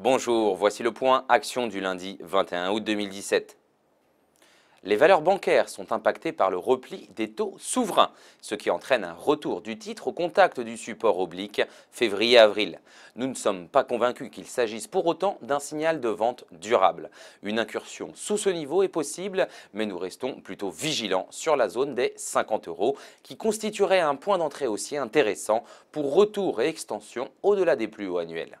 Bonjour, voici le point Action du lundi 21 août 2017. Les valeurs bancaires sont impactées par le repli des taux souverains, ce qui entraîne un retour du titre au contact du support oblique février-avril. Nous ne sommes pas convaincus qu'il s'agisse pour autant d'un signal de vente durable. Une incursion sous ce niveau est possible, mais nous restons plutôt vigilants sur la zone des 50 euros, qui constituerait un point d'entrée aussi intéressant pour retour et extension au-delà des plus hauts annuels.